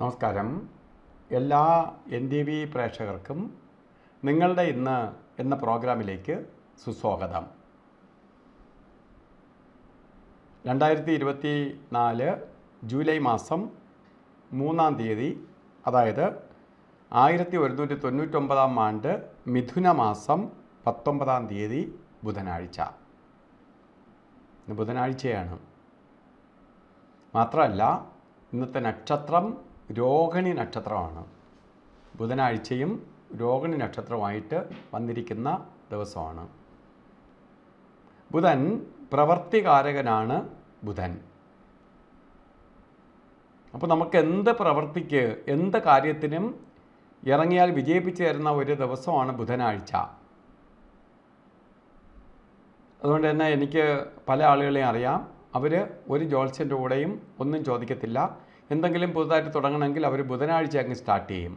നമസ്കാരം എല്ലാ N T V പ്രേക്ഷകർക്കും നിങ്ങളുടെ ഇന്ന് എന്ന പ്രോഗ്രാമിലേക്ക് സുസ്വാഗതം രണ്ടായിരത്തി ഇരുപത്തി നാല് ജൂലൈ മാസം മൂന്നാം തീയതി അതായത് ആയിരത്തി ഒരുന്നൂറ്റി തൊണ്ണൂറ്റൊമ്പതാം ആണ്ട് മിഥുന മാസം പത്തൊമ്പതാം തീയതി ബുധനാഴ്ച ബുധനാഴ്ചയാണ് മാത്രമല്ല ഇന്നത്തെ നക്ഷത്രം രോഹിണി നക്ഷത്രമാണ് ബുധനാഴ്ചയും രോഹിണി നക്ഷത്രമായിട്ട് വന്നിരിക്കുന്ന ദിവസമാണ് ബുധൻ പ്രവർത്തികാരകനാണ് ബുധൻ അപ്പോൾ നമുക്ക് എന്ത് പ്രവർത്തിക്ക് എന്ത് കാര്യത്തിനും ഇറങ്ങിയാൽ വിജയിപ്പിച്ചു തരുന്ന ഒരു ദിവസമാണ് ബുധനാഴ്ച അതുകൊണ്ട് തന്നെ എനിക്ക് പല ആളുകളെയും അറിയാം അവർ ഒരു ജോത്സ്യൻ്റെ കൂടെയും ഒന്നും ചോദിക്കത്തില്ല എന്തെങ്കിലും പുതുതായിട്ട് തുടങ്ങണമെങ്കിൽ അവർ ബുധനാഴ്ച അങ്ങ് സ്റ്റാർട്ട് ചെയ്യും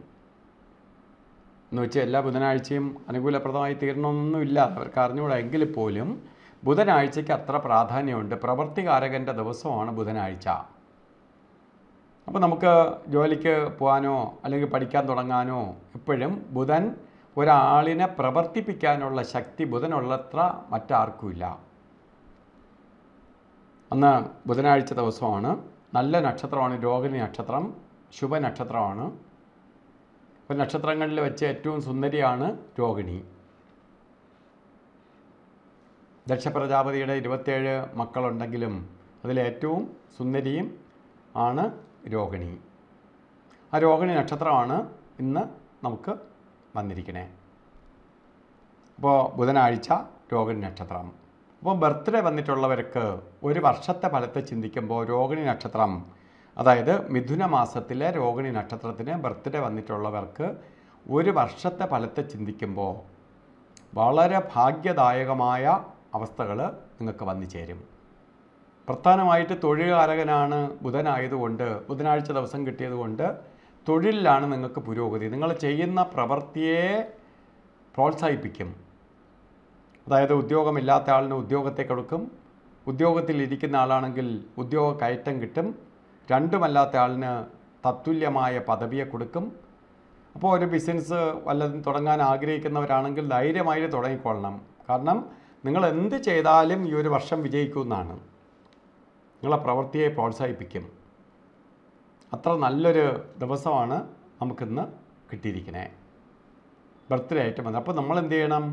എന്ന് വെച്ചാൽ എല്ലാ ബുധനാഴ്ചയും അനുകൂലപ്രദമായി തീരണമെന്നൊന്നുമില്ല അവർക്ക് അറിഞ്ഞുകൂടാ എങ്കിൽ പോലും ബുധനാഴ്ചയ്ക്ക് അത്ര പ്രാധാന്യമുണ്ട് പ്രവർത്തികാരകൻ്റെ ദിവസമാണ് ബുധനാഴ്ച അപ്പോൾ നമുക്ക് ജോലിക്ക് പോകാനോ അല്ലെങ്കിൽ പഠിക്കാൻ തുടങ്ങാനോ എപ്പോഴും ബുധൻ ഒരാളിനെ പ്രവർത്തിപ്പിക്കാനുള്ള ശക്തി ബുധനുള്ളത്ര മറ്റാർക്കുമില്ല അന്ന് ബുധനാഴ്ച ദിവസമാണ് നല്ല നക്ഷത്രമാണ് രോഹിണി നക്ഷത്രം ശുഭനക്ഷത്രമാണ് ഇപ്പം നക്ഷത്രങ്ങളിൽ വെച്ച് ഏറ്റവും സുന്ദരിയാണ് രോഹിണി ദക്ഷപ്രജാപതിയുടെ ഇരുപത്തേഴ് മക്കളുണ്ടെങ്കിലും അതിലേറ്റവും സുന്ദരിയും ആണ് രോഹിണി ആ രോഹിണി നക്ഷത്രമാണ് ഇന്ന് നമുക്ക് വന്നിരിക്കണേ അപ്പോൾ ബുധനാഴ്ച രോഹിണി നക്ഷത്രം അപ്പോൾ ബർത്ത്ഡേ വന്നിട്ടുള്ളവർക്ക് ഒരു വർഷത്തെ ഫലത്തെ ചിന്തിക്കുമ്പോൾ രോഹിണി നക്ഷത്രം അതായത് മിഥുന മാസത്തിലെ രോഹിണി നക്ഷത്രത്തിന് ബർത്ത്ഡേ വന്നിട്ടുള്ളവർക്ക് ഒരു വർഷത്തെ ഫലത്തെ ചിന്തിക്കുമ്പോൾ വളരെ ഭാഗ്യദായകമായ അവസ്ഥകൾ നിങ്ങൾക്ക് വന്നു ചേരും പ്രധാനമായിട്ട് തൊഴിലാരകനാണ് ബുധനായതുകൊണ്ട് ബുധനാഴ്ച ദിവസം കിട്ടിയതുകൊണ്ട് തൊഴിലിലാണ് നിങ്ങൾക്ക് പുരോഗതി നിങ്ങൾ ചെയ്യുന്ന പ്രവൃത്തിയെ പ്രോത്സാഹിപ്പിക്കും അതായത് ഉദ്യോഗമില്ലാത്ത ആളിന് ഉദ്യോഗത്തെ കൊടുക്കും ഉദ്യോഗത്തിൽ ഇരിക്കുന്ന ആളാണെങ്കിൽ ഉദ്യോഗ കയറ്റം കിട്ടും രണ്ടുമല്ലാത്ത ആളിന് തത്തുല്യമായ പദവിയെ കൊടുക്കും അപ്പോൾ ഒരു ബിസിനസ് വല്ലതും തുടങ്ങാൻ ആഗ്രഹിക്കുന്നവരാണെങ്കിൽ ധൈര്യമായിട്ട് തുടങ്ങിക്കൊള്ളണം കാരണം നിങ്ങൾ എന്ത് ചെയ്താലും ഈ ഒരു വർഷം വിജയിക്കുമെന്നാണ് നിങ്ങളെ പ്രവൃത്തിയെ പ്രോത്സാഹിപ്പിക്കും അത്ര നല്ലൊരു ദിവസമാണ് നമുക്കിന്ന് കിട്ടിയിരിക്കുന്നത് ബർത്ത്ഡേ ആയിട്ട് വന്നത് അപ്പോൾ നമ്മൾ എന്ത് ചെയ്യണം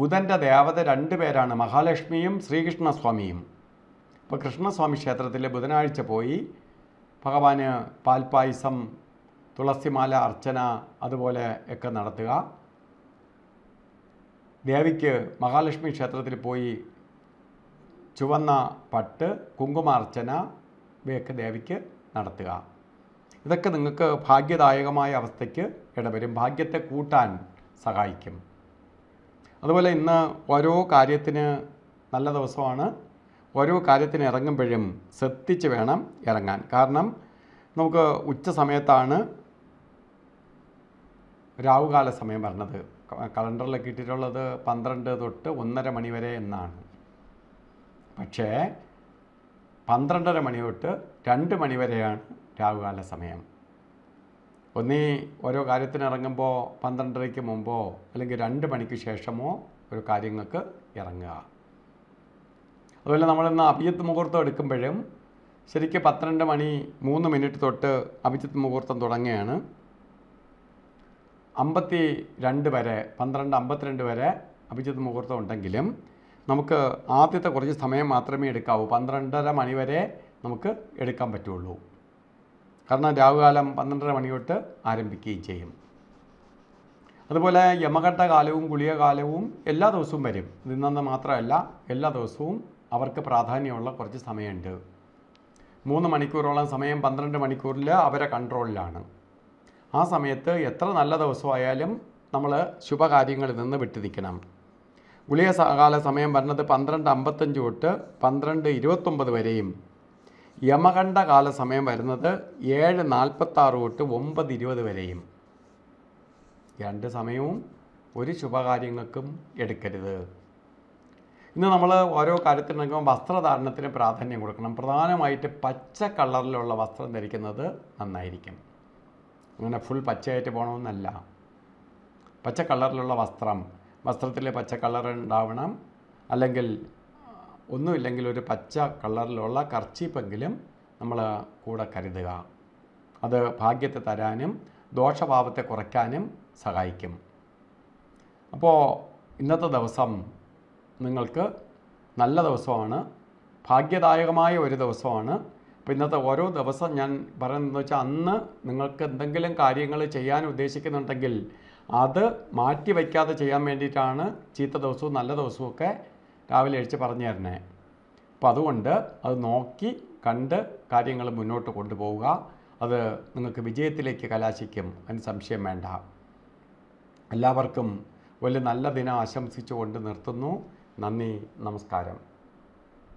ബുധൻ്റെ ദേവത രണ്ട് പേരാണ് മഹാലക്ഷ്മിയും ശ്രീകൃഷ്ണസ്വാമിയും അപ്പോൾ കൃഷ്ണസ്വാമി ക്ഷേത്രത്തിൽ ബുധനാഴ്ച പോയി ഭഗവാന് പാൽപ്പായസം തുളസിമാല അർച്ചന അതുപോലെ ഒക്കെ നടത്തുക ദേവിക്ക് മഹാലക്ഷ്മി ക്ഷേത്രത്തിൽ പോയി ചുവന്ന പട്ട് കുങ്കുമാർച്ചന ഇവയൊക്കെ ദേവിക്ക് നടത്തുക ഇതൊക്കെ നിങ്ങൾക്ക് ഭാഗ്യദായകമായ അവസ്ഥയ്ക്ക് ഇടവരും ഭാഗ്യത്തെ കൂട്ടാൻ സഹായിക്കും അതുപോലെ ഇന്ന് ഓരോ കാര്യത്തിന് നല്ല ദിവസമാണ് ഓരോ കാര്യത്തിന് ഇറങ്ങുമ്പോഴും ശ്രദ്ധിച്ച് വേണം ഇറങ്ങാൻ കാരണം നമുക്ക് ഉച്ച സമയത്താണ് രാവുകാല സമയം പറഞ്ഞത് കലണ്ടറിലൊക്കെ കിട്ടിയിട്ടുള്ളത് പന്ത്രണ്ട് തൊട്ട് ഒന്നര മണി വരെ എന്നാണ് പക്ഷേ പന്ത്രണ്ടര മണി തൊട്ട് രണ്ട് മണി വരെയാണ് രാവുകാല സമയം ഒന്നീ ഓരോ കാര്യത്തിന് ഇറങ്ങുമ്പോൾ പന്ത്രണ്ടരയ്ക്ക് മുമ്പോ അല്ലെങ്കിൽ രണ്ട് മണിക്ക് ശേഷമോ ഒരു കാര്യങ്ങൾക്ക് ഇറങ്ങുക അതുപോലെ നമ്മളിന്ന് അഭിജിത്ത് മുഹൂർത്തം എടുക്കുമ്പോഴും ശരിക്കും പന്ത്രണ്ട് മണി മൂന്ന് മിനിറ്റ് തൊട്ട് അഭിജിത്ത് മുഹൂർത്തം തുടങ്ങുകയാണ് അമ്പത്തി രണ്ട് വരെ പന്ത്രണ്ട് അമ്പത്തിരണ്ട് വരെ അഭിജിത്ത് മുഹൂർത്തം ഉണ്ടെങ്കിലും നമുക്ക് ആദ്യത്തെ കുറച്ച് സമയം മാത്രമേ എടുക്കാവൂ പന്ത്രണ്ടര മണി വരെ നമുക്ക് എടുക്കാൻ പറ്റുള്ളൂ കാരണം രാവുകാലം പന്ത്രണ്ടര മണി തൊട്ട് ആരംഭിക്കുകയും ചെയ്യും അതുപോലെ യമഘട്ട കാലവും ഗുളിക കാലവും എല്ലാ ദിവസവും വരും നിന്നെന്ന് മാത്രമല്ല എല്ലാ ദിവസവും അവർക്ക് പ്രാധാന്യമുള്ള കുറച്ച് സമയമുണ്ട് മൂന്ന് മണിക്കൂറോളം സമയം പന്ത്രണ്ട് മണിക്കൂറിൽ അവരെ കൺട്രോളിലാണ് ആ സമയത്ത് എത്ര നല്ല ദിവസമായാലും നമ്മൾ ശുഭകാര്യങ്ങളിൽ നിന്ന് വിട്ടു നിൽക്കണം ഗുളിക കാല സമയം വരുന്നത് പന്ത്രണ്ട് അമ്പത്തഞ്ച് തൊട്ട് പന്ത്രണ്ട് ഇരുപത്തൊമ്പത് വരെയും യമകണ്ഠ കാല സമയം വരുന്നത് ഏഴ് നാൽപ്പത്താറ് തൊട്ട് ഒമ്പത് ഇരുപത് വരെയും രണ്ട് സമയവും ഒരു ശുഭകാര്യങ്ങൾക്കും എടുക്കരുത് ഇന്ന് നമ്മൾ ഓരോ കാര്യത്തിനും വസ്ത്രധാരണത്തിന് പ്രാധാന്യം കൊടുക്കണം പ്രധാനമായിട്ട് പച്ച കളറിലുള്ള വസ്ത്രം ധരിക്കുന്നത് നന്നായിരിക്കും അങ്ങനെ ഫുൾ പച്ചയായിട്ട് പോകണമെന്നല്ല പച്ച കളറിലുള്ള വസ്ത്രം വസ്ത്രത്തിൽ പച്ച കളർ ഉണ്ടാവണം അല്ലെങ്കിൽ ഒന്നുമില്ലെങ്കിൽ ഒരു പച്ച കളറിലുള്ള കർച്ചീപ്പെങ്കിലും നമ്മൾ കൂടെ കരുതുക അത് ഭാഗ്യത്തെ തരാനും ദോഷഭാവത്തെ കുറയ്ക്കാനും സഹായിക്കും അപ്പോൾ ഇന്നത്തെ ദിവസം നിങ്ങൾക്ക് നല്ല ദിവസമാണ് ഭാഗ്യദായകമായ ഒരു ദിവസമാണ് അപ്പോൾ ഇന്നത്തെ ഓരോ ദിവസം ഞാൻ പറയുന്നതെന്ന് വെച്ചാൽ അന്ന് നിങ്ങൾക്ക് എന്തെങ്കിലും കാര്യങ്ങൾ ചെയ്യാൻ ഉദ്ദേശിക്കുന്നുണ്ടെങ്കിൽ അത് മാറ്റി വയ്ക്കാതെ ചെയ്യാൻ വേണ്ടിയിട്ടാണ് ചീത്ത ദിവസവും നല്ല ദിവസവും ഒക്കെ രാവിലെ അഴിച്ച് പറഞ്ഞു തരണേ അപ്പോൾ അതുകൊണ്ട് അത് നോക്കി കണ്ട് കാര്യങ്ങൾ മുന്നോട്ട് കൊണ്ടുപോവുക അത് നിങ്ങൾക്ക് വിജയത്തിലേക്ക് കലാശിക്കും അതിന് സംശയം വേണ്ട എല്ലാവർക്കും വലിയ നല്ല ദിനം ആശംസിച്ചുകൊണ്ട് നിർത്തുന്നു നന്ദി നമസ്കാരം